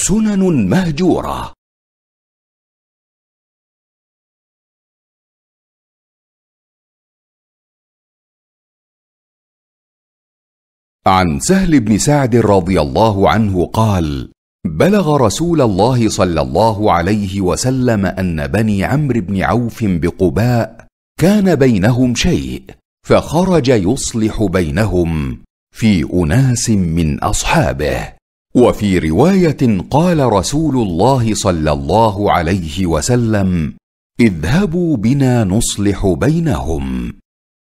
سنن مهجوره عن سهل بن سعد رضي الله عنه قال بلغ رسول الله صلى الله عليه وسلم ان بني عمرو بن عوف بقباء كان بينهم شيء فخرج يصلح بينهم في اناس من اصحابه وفي روايه قال رسول الله صلى الله عليه وسلم اذهبوا بنا نصلح بينهم